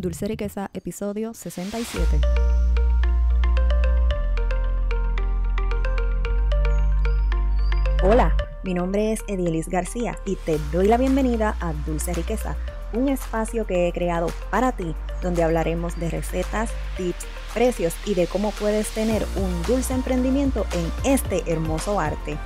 Dulce Riqueza, episodio 67. Hola, mi nombre es Edielis García y te doy la bienvenida a Dulce Riqueza, un espacio que he creado para ti, donde hablaremos de recetas, tips, precios y de cómo puedes tener un dulce emprendimiento en este hermoso arte.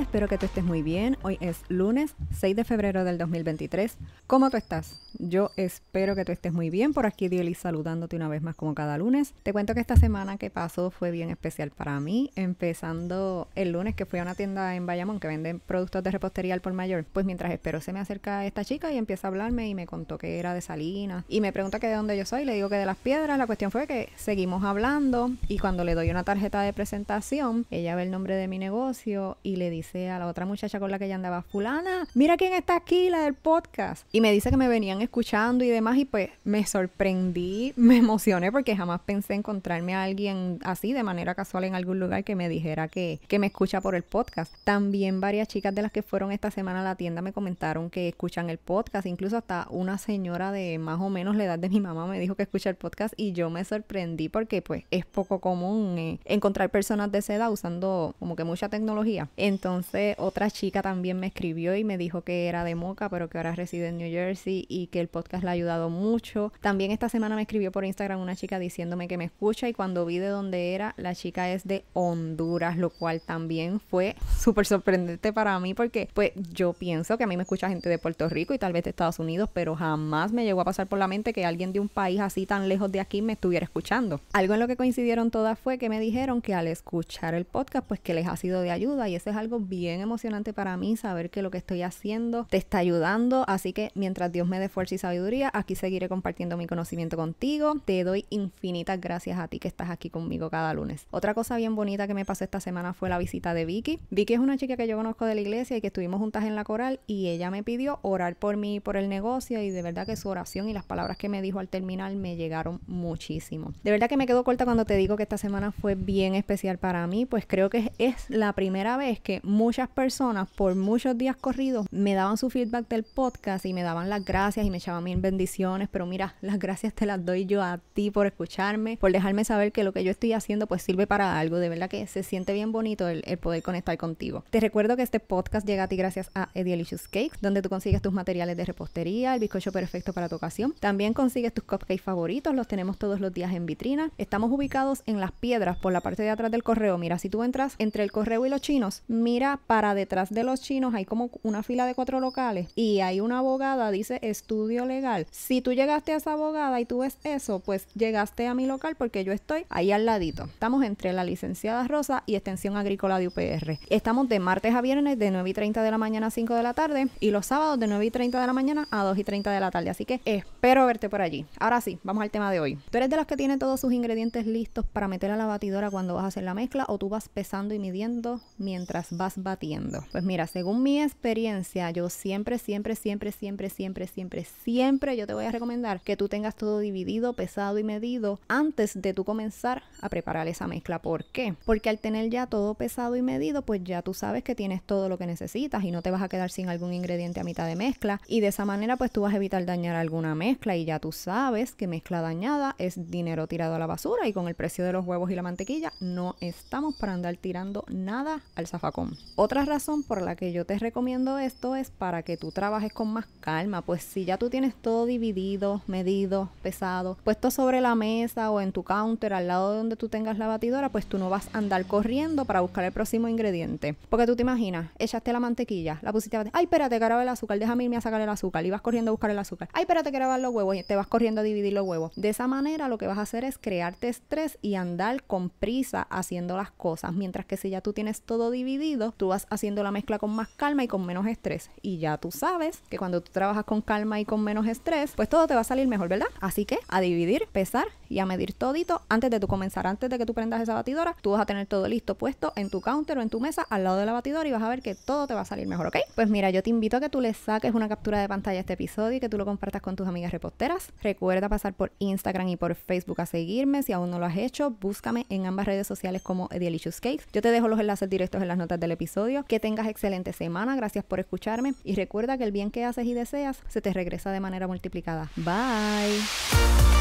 espero que tú estés muy bien. Hoy es lunes 6 de febrero del 2023. ¿Cómo tú estás? Yo espero que tú estés muy bien. Por aquí Dioli saludándote una vez más como cada lunes. Te cuento que esta semana que pasó fue bien especial para mí. Empezando el lunes que fui a una tienda en Bayamón que venden productos de repostería al por mayor. Pues mientras espero se me acerca esta chica y empieza a hablarme y me contó que era de Salinas. Y me pregunta que de dónde yo soy. Le digo que de las piedras. La cuestión fue que seguimos hablando y cuando le doy una tarjeta de presentación, ella ve el nombre de mi negocio y le dice a la otra muchacha con la que ella andaba, fulana, mira quién está aquí, la del podcast. Y me dice que me venían escuchando y demás y pues me sorprendí, me emocioné porque jamás pensé encontrarme a alguien así de manera casual en algún lugar que me dijera que, me escucha por el podcast. También varias chicas de las que fueron esta semana a la tienda me comentaron que escuchan el podcast, incluso hasta una señora de más o menos la edad de mi mamá me dijo que escucha el podcast y yo me sorprendí porque pues es poco común eh, encontrar personas de esa edad usando como que mucha tecnología. Entonces, entonces otra chica también me escribió y me dijo que era de Moca, pero que ahora reside en New Jersey y que el podcast le ha ayudado mucho. También esta semana me escribió por Instagram una chica diciéndome que me escucha y cuando vi de dónde era, la chica es de Honduras, lo cual también fue súper sorprendente para mí porque pues yo pienso que a mí me escucha gente de Puerto Rico y tal vez de Estados Unidos, pero jamás me llegó a pasar por la mente que alguien de un país así tan lejos de aquí me estuviera escuchando. Algo en lo que coincidieron todas fue que me dijeron que al escuchar el podcast pues que les ha sido de ayuda y eso es algo bien emocionante para mí saber que lo que estoy haciendo te está ayudando. Así que mientras Dios me dé fuerza y sabiduría, aquí seguiré compartiendo mi conocimiento contigo. Te doy infinitas gracias a ti que estás aquí conmigo cada lunes. Otra cosa bien bonita que me pasó esta semana fue la visita de Vicky. Vicky es una chica que yo conozco de la iglesia y que estuvimos juntas en la coral y ella me pidió orar por mí, y por el negocio y de verdad que su oración y las palabras que me dijo al terminar me llegaron muchísimo. De verdad que me quedo corta cuando te digo que esta semana fue bien especial para mí, pues creo que es la primera vez que muchas personas por muchos días corridos me daban su feedback del podcast y me daban las gracias y me echaban mil bendiciones, pero mira, las gracias te las doy yo a ti por escucharme, por dejarme saber que lo que yo estoy haciendo pues sirve para algo, de verdad que se siente bien bonito el, poder conectar contigo. Te recuerdo que este podcast llega a ti gracias a Edialicious Cakes, donde tú consigues tus materiales de repostería, el bizcocho perfecto para tu ocasión, también consigues tus cupcakes favoritos, los tenemos todos los días en vitrina, estamos ubicados en Las Piedras por la parte de atrás del correo, mira, si tú entras entre el correo y los chinos, mira para detrás de los chinos hay como una fila de cuatro locales y hay una abogada, dice estudio legal. Si tú llegaste a esa abogada y tú ves eso, pues llegaste a mi local porque yo estoy ahí al ladito. Estamos entre la licenciada Rosa y Extensión Agrícola de UPR. Estamos de martes a viernes de 9 y 30 de la mañana a 5 de la tarde y los sábados de 9 y 30 de la mañana a 2 y 30 de la tarde. Así que espero verte por allí. Ahora sí, vamos al tema de hoy. ¿Tú eres de los que tiene todos sus ingredientes listos para meter a la batidora cuando vas a hacer la mezcla o tú vas pesando y midiendo mientras vas batiendo? Pues mira, según mi experiencia, yo siempre, siempre, siempre, siempre, siempre, siempre, siempre, yo te voy a recomendar que tú tengas todo dividido, pesado y medido antes de tú comenzar a preparar esa mezcla. ¿Por qué? Porque al tener ya todo pesado y medido, pues ya tú sabes que tienes todo lo que necesitas y no te vas a quedar sin algún ingrediente a mitad de mezcla. Y de esa manera, pues tú vas a evitar dañar alguna mezcla y ya tú sabes que mezcla dañada es dinero tirado a la basura y con el precio de los huevos y la mantequilla no estamos para andar tirando nada al zafacón. Otra razón por la que yo te recomiendo esto es para que tú trabajes con más calma, pues si ya tú tienes todo dividido, medido, pesado, puesto sobre la mesa o en tu counter al lado de donde tú tengas la batidora, pues tú no vas a andar corriendo para buscar el próximo ingrediente. Porque tú te imaginas, echaste la mantequilla, la pusiste a batir, ay, espérate, que el azúcar, déjame irme a sacar el azúcar y vas corriendo a buscar el azúcar. Ay, espérate, que los huevos y te vas corriendo a dividir los huevos. De esa manera lo que vas a hacer es crearte estrés y andar con prisa haciendo las cosas, mientras que si ya tú tienes todo dividido, tú vas haciendo la mezcla con más calma y con menos estrés. Y ya tú sabes que cuando tú trabajas con calma y con menos estrés, pues todo te va a salir mejor, ¿verdad? Así que a dividir, pesar y a medir todito antes de tú comenzar, antes de que tú prendas esa batidora, tú vas a tener todo listo puesto en tu counter o en tu mesa al lado de la batidora y vas a ver que todo te va a salir mejor, ¿ok? Pues mira, yo te invito a que tú le saques una captura de pantalla a este episodio y que tú lo compartas con tus amigas reposteras. Recuerda pasar por Instagram y por Facebook a seguirme. Si aún no lo has hecho, búscame en ambas redes sociales como Delicious Yo te dejo los enlaces directos en las notas del episodio episodio. Que tengas excelente semana, gracias por escucharme y recuerda que el bien que haces y deseas se te regresa de manera multiplicada. Bye.